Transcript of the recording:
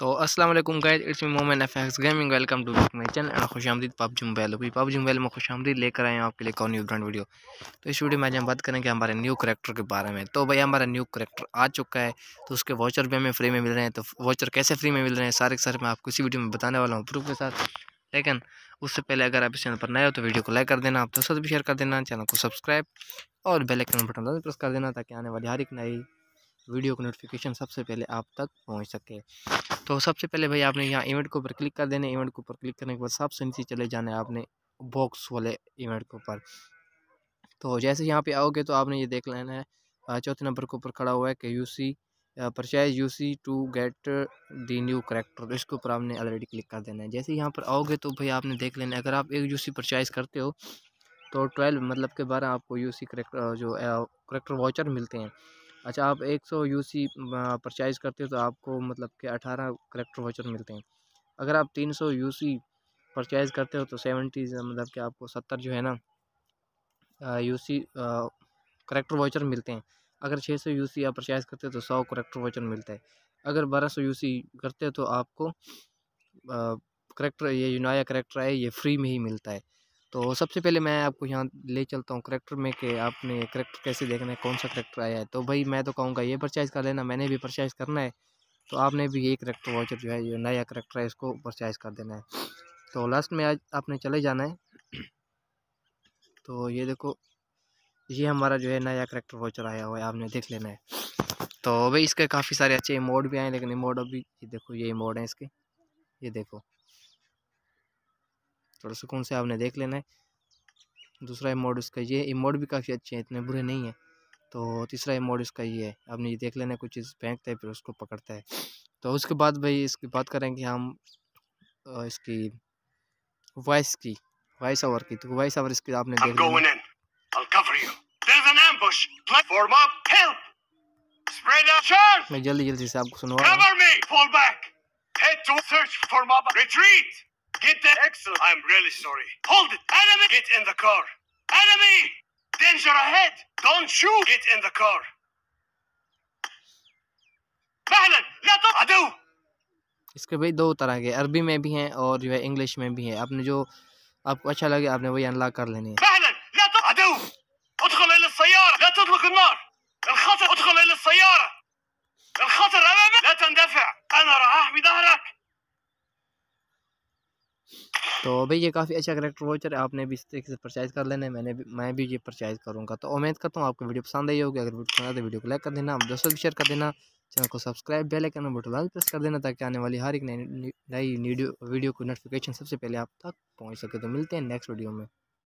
तो अस्सलाम वालेकुम guys it's me Momin FX gaming welcome to my channel and खुश आमदीद पबजी मोबाइल अभी पबजी मोबाइल में खुश आमदीद लेकर आए हैं आपके लिए कौन न्यू ब्रांड वीडियो तो इस वीडियो में आज हम बात करेंगे हमारे न्यू करेक्टर के बारे में तो भाई हमारा न्यू करेक्टर आ चुका है तो उसके वाचर भी हमें फ्री में मिल रहे हैं तो वॉचर कैसे फ्री में मिल रहे हैं सारे के सारे मैं आपको इसी वीडियो में बताने वाला हूँ प्रूफ के साथ लेकिन उससे पहले अगर आप इस चैनल पर नए हो तो वीडियो को लाइक कर देना आप दोस्तों भी शेयर कर देना चैनल को सब्सक्राइब और बेलाइकन बटन प्रेस कर देना ताकि आने वाली हर एक नई वीडियो का नोटिफिकेशन सबसे पहले आप तक पहुंच सके तो सबसे पहले भाई आपने यहाँ इवेंट के ऊपर क्लिक कर देने इवेंट के ऊपर क्लिक करने के बाद सबसे नीचे चले जाना है आपने बॉक्स वाले इवेंट के ऊपर तो जैसे यहाँ पे आओगे तो आपने ये देख लेना है चौथे नंबर के ऊपर खड़ा हुआ है कि U C purchase U C to get the new character इसके ऊपर आपने ऑलरेडी क्लिक कर देना है जैसे यहाँ पर आओगे तो भाई आपने देख लेना है अगर आप एक यू सी परचेज करते हो तो ट्वेल्व मतलब के बारह आपको यू सी करेक्टर जो करेक्टर वाचर मिलते हैं अच्छा आप एक सौ यू सी परचेज़ करते हो तो आपको मतलब कि अठारह करेक्टर वाचर मिलते हैं अगर आप तीन सौ यू सी परचेज़ करते हो तो सेवेंटी मतलब कि आपको सत्तर जो है ना यू सी करेक्टर वाचर मिलते हैं अगर छः सौ यू सी आप परचेज़ करते हो तो सौ करेक्टर वाचर मिलता है अगर बारह सौ यू सी करते हो तो आपको करेक्टर ये जो नया करेक्टर है ये फ्री में ही मिलता है तो सबसे पहले मैं आपको यहाँ ले चलता हूँ करेक्टर में कि आपने करेक्टर कैसे देखना है कौन सा करेक्टर आया है तो भाई मैं तो कहूँगा ये परचेज़ कर लेना मैंने भी परचेज़ करना है तो आपने भी ये करेक्टर वाचर जो है ये नया करेक्टर है इसको परचेज़ कर देना है तो लास्ट में आज आपने चले जाना है तो ये देखो ये हमारा जो है नया करेक्टर वाचर आया हुआ है आपने देख लेना है तो भाई इसके काफ़ी सारे अच्छे इमोड भी आए लेकिन इमोड अभी ये देखो ये इमोड हैं इसके ये देखो थोड़ा सुकून से आपने देख लेना है दूसरा इमोड इसका ये इमोड भी काफ़ी अच्छे हैं इतने बुरे नहीं हैं तो तीसरा इमोड इसका ये है आपने ये देख लेना है कुछ चीज़ फेंकता है फिर उसको पकड़ता है तो उसके बाद भाई इसकी बात करेंगे हम इसकी वॉइस की वॉइस ओवर की तो वॉइस ओवर इसकी आपने देख लेना मैं जल्दी जल्दी से आपको सुनवा रहा हूँ Head to search for Maba. Retreat! Get the Axel. I'm really sorry. Hold it. Enemy. Get in the car. Enemy. Danger ahead. Don't shoot. Get in the car. let up. Adu. इसके भाई दो तरह के अरबी में भी हैं और जो है इंग्लिश में भी हैं आपने जो आपको अच्छा लगे आपने वही अनलॉक कर लेने हैं ادخل الى السياره لا تطلق النار الخطر ادخل الى السياره तो भाई ये काफ़ी अच्छा करेक्टर वॉचर है आपने भी इस तरीके से परचेज़ कर लेना है मैंने भी मैं भी ये परचेज़ करूँगा तो उम्मीद करता हूँ आपको वीडियो पसंद आई होगी अगर वीडियो पसंद आए तो वीडियो को लाइक कर देना आप दोस्तों भी शेयर कर देना चैनल को सब्सक्राइब बेल आइकन बटन लाल प्रेस कर देना ताकि आने वाली हर एक नई नई वीडियो को नोटिफिकेशन सबसे पहले आप तक पहुँच सके तो मिलते हैं नेक्स्ट वीडियो में